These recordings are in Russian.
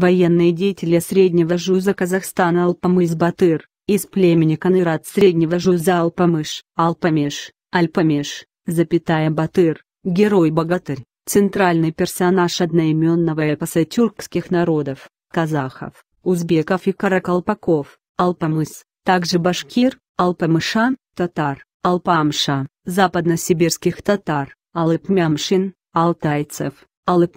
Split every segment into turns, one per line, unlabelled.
военные деятели среднего жуза Казахстана Алпамыс Батыр, из племени Канырат среднего жуза Алпамыш, Алпамеш, Альпамеш, запятая Батыр, герой-богатырь, центральный персонаж одноименного эпоса тюркских народов, казахов, узбеков и каракалпаков, Алпамыс, также башкир, Алпамышан, татар, Алпамша, западносибирских татар, Алыпмямшин, алтайцев, алып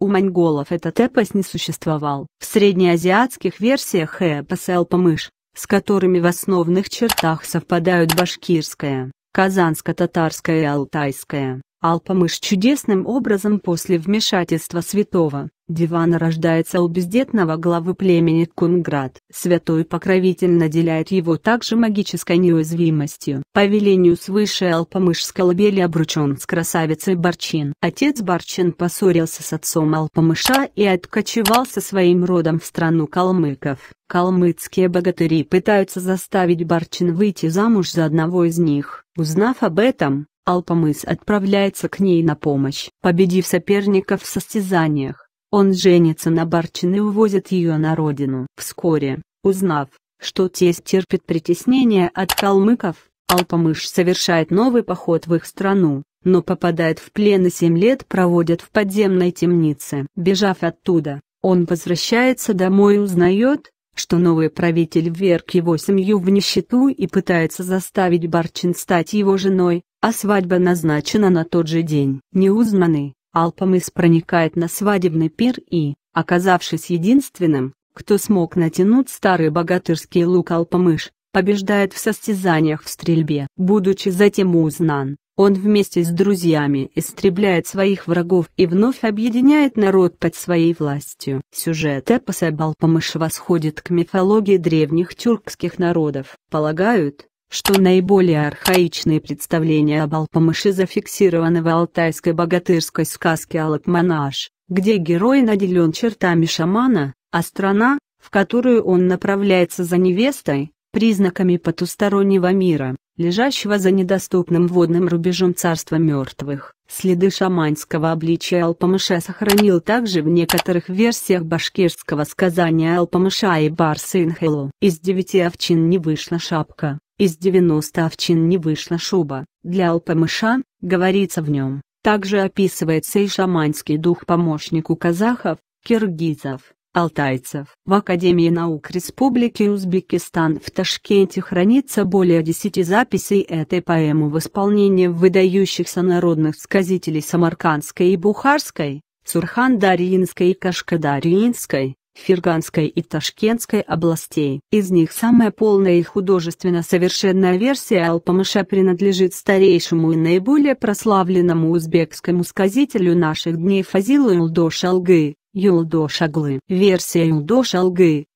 У монголов этот эпос не существовал. В среднеазиатских версиях эпоса Алпамыш, с которыми в основных чертах совпадают башкирская, казанско-татарская и алтайская, Алпамыш чудесным образом после вмешательства святого Дивана рождается у бездетного главы племени Кунград. Святой покровитель наделяет его также магической неуязвимостью. По велению свыше Алпамыш с колыбели обручен с красавицей Барчин. Отец Барчин поссорился с отцом Алпамыша и откочевал со своим родом в страну калмыков. Калмыцкие богатыри пытаются заставить Барчин выйти замуж за одного из них. Узнав об этом, Алпамыс отправляется к ней на помощь. Победив соперников в состязаниях, он женится на Барчин и увозит ее на родину. Вскоре, узнав, что тесть терпит притеснение от калмыков, Алпамыш совершает новый поход в их страну, но попадает в плен и семь лет проводит в подземной темнице. Бежав оттуда, он возвращается домой и узнает, что новый правитель вверг его семью в нищету и пытается заставить Барчин стать его женой, а свадьба назначена на тот же день. Неузнанный, Алпамыс проникает на свадебный пир и, оказавшись единственным, кто смог натянуть старый богатырский лук Алпамыш, побеждает в состязаниях в стрельбе. Будучи затем узнан, он вместе с друзьями истребляет своих врагов и вновь объединяет народ под своей властью. Сюжет эпоса Балпамыш восходит к мифологии древних тюркских народов. Полагают, что наиболее архаичные представления о Алпамыше зафиксированы в алтайской богатырской сказке «Алакманаш», где герой наделен чертами шамана, а страна, в которую он направляется за невестой, признаками потустороннего мира лежащего за недоступным водным рубежом царства мертвых. Следы шаманского обличия Алпамыша сохранил также в некоторых версиях башкирского сказания Алпамыша и Барсинхелу. Из девяти овчин не вышла шапка, из 90 овчин не вышла шуба. Для Алпамыша, говорится в нем, также описывается и шаманский дух помощнику казахов, киргизов, алтайцев. В Академии наук Республики Узбекистан в Ташкенте хранится более 10 записей этой поэмы в исполнении выдающихся народных сказителей Самаркандской и Бухарской, Сурхандаринской и Кашкадаринской, Ферганской и Ташкентской областей. Из них самая полная и художественно совершенная версия Алпамыша принадлежит старейшему и наиболее прославленному узбекскому сказителю наших дней Фазилу Илдош Алгы. Юлдо Версия Юлдо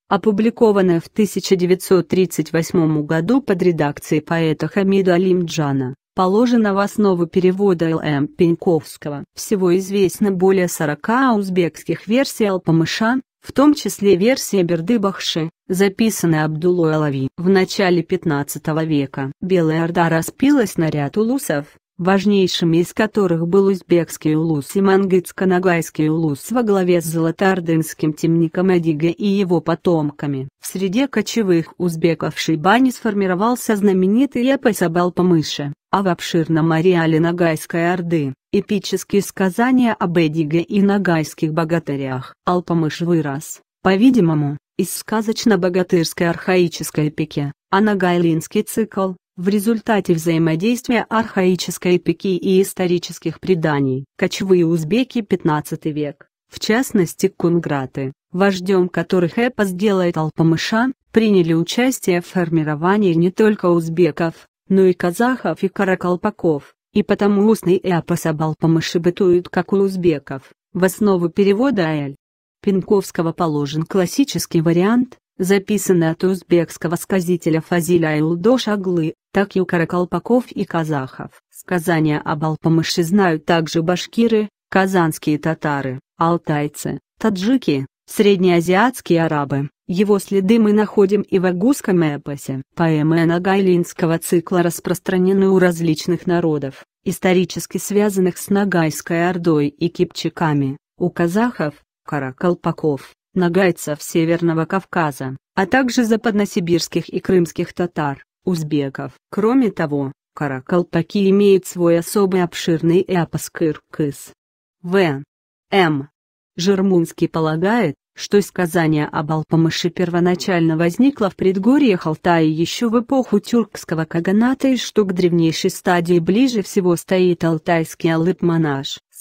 опубликованная в 1938 году под редакцией поэта Хамида Алимджана, положена в основу перевода Л.М. Пеньковского. Всего известно более 40 узбекских версий Алпамыша, в том числе версия Бердыбахши, записанная Абдулой Алави. В начале 15 века Белая Орда распилась на ряд улусов, важнейшими из которых был узбекский улус и мангитско-ногайский улус во главе с золотоордынским темником Адига и его потомками. В среде кочевых узбеков в Шибани сформировался знаменитый Япайс Абалпамыша, а в обширном ареале Ногайской Орды – эпические сказания об Эдиге и ногайских богатырях. Алпамыш вырос, по-видимому, из сказочно-богатырской архаической пике, а нагайлинский цикл, в результате взаимодействия архаической пики и исторических преданий, кочевые узбеки 15 век, в частности кунграты, вождем которых эпос делает Алпамыша, приняли участие в формировании не только узбеков, но и казахов и каракалпаков, и потому устный эпос об Алпамыше бытует как у узбеков. В основу перевода Эль Пинковского положен классический вариант, записаны от узбекского сказителя Фазиля Айлдош Аглы, так и у каракалпаков и казахов. Сказания об Алпамыше знают также башкиры, казанские татары, алтайцы, таджики, среднеазиатские арабы. Его следы мы находим и в Агузском эпосе. Поэмы Нагайлинского цикла распространены у различных народов, исторически связанных с Нагайской Ордой и кипчаками, у казахов, каракалпаков, нагайцев Северного Кавказа, а также западносибирских и крымских татар, узбеков. Кроме того, каракалпаки имеют свой особый обширный эпос Кыркыз. В. М. Жермунский полагает, что сказание об Алпамыше первоначально возникло в предгорьях Алтая еще в эпоху тюркского каганата и что к древнейшей стадии ближе всего стоит алтайский алып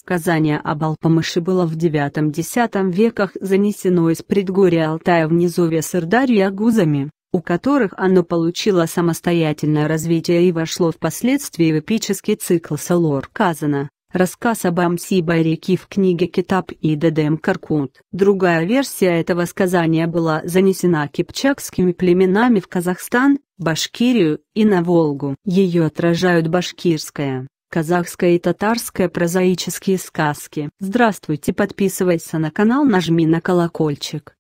Сказание об Алпамыше было в IX-X веках занесено из предгорья Алтая в низовье Сырдарья гузами, у которых оно получило самостоятельное развитие и вошло впоследствии в эпический цикл Салор Казана. Рассказ об Амсибай реки в книге Китап и Дедем Каркут. Другая версия этого сказания была занесена кипчакскими племенами в Казахстан, Башкирию и на Волгу. Ее отражают башкирская, Казахская и татарская прозаические сказки. Здравствуйте, подписывайся на канал, нажми на колокольчик.